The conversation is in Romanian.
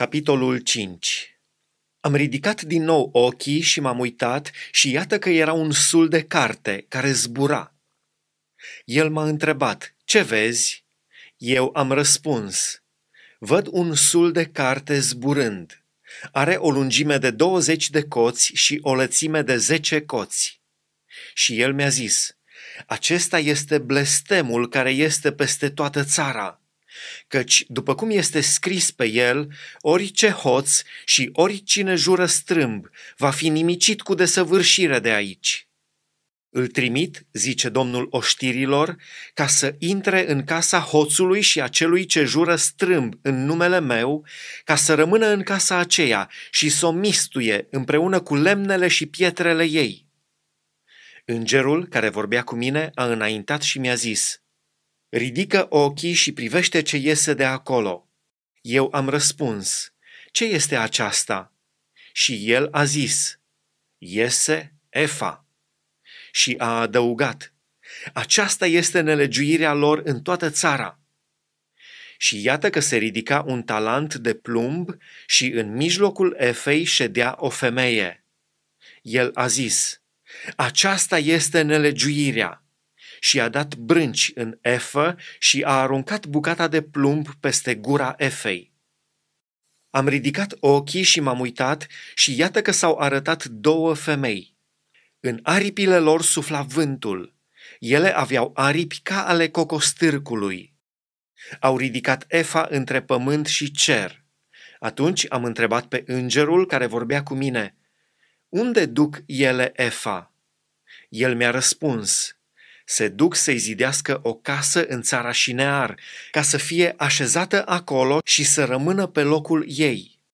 Capitolul 5 Am ridicat din nou ochii și m-am uitat și iată că era un sul de carte care zbura. El m-a întrebat, ce vezi? Eu am răspuns, văd un sul de carte zburând. Are o lungime de 20 de coți și o lățime de 10 coți. Și el mi-a zis, acesta este blestemul care este peste toată țara Căci, după cum este scris pe el, orice hoț și oricine jură strâmb va fi nimicit cu desăvârșire de aici. Îl trimit, zice domnul oștirilor, ca să intre în casa hoțului și acelui ce jură strâmb în numele meu, ca să rămână în casa aceea și să o mistuie împreună cu lemnele și pietrele ei. Îngerul care vorbea cu mine a înaintat și mi-a zis – Ridică ochii și privește ce iese de acolo. Eu am răspuns, ce este aceasta? Și el a zis, iese Efa. Și a adăugat, aceasta este nelegiuirea lor în toată țara. Și iată că se ridica un talent de plumb și în mijlocul Efei ședea o femeie. El a zis, aceasta este nelegiuirea și a dat brânci în efă și a aruncat bucata de plumb peste gura efei. Am ridicat ochii și m-am uitat și iată că s-au arătat două femei. În aripile lor sufla vântul. Ele aveau aripi ca ale cocostârcului. Au ridicat efa între pământ și cer. Atunci am întrebat pe îngerul care vorbea cu mine, Unde duc ele efa? El mi-a răspuns, se duc să-i zidească o casă în țara Șinear, ca să fie așezată acolo și să rămână pe locul ei.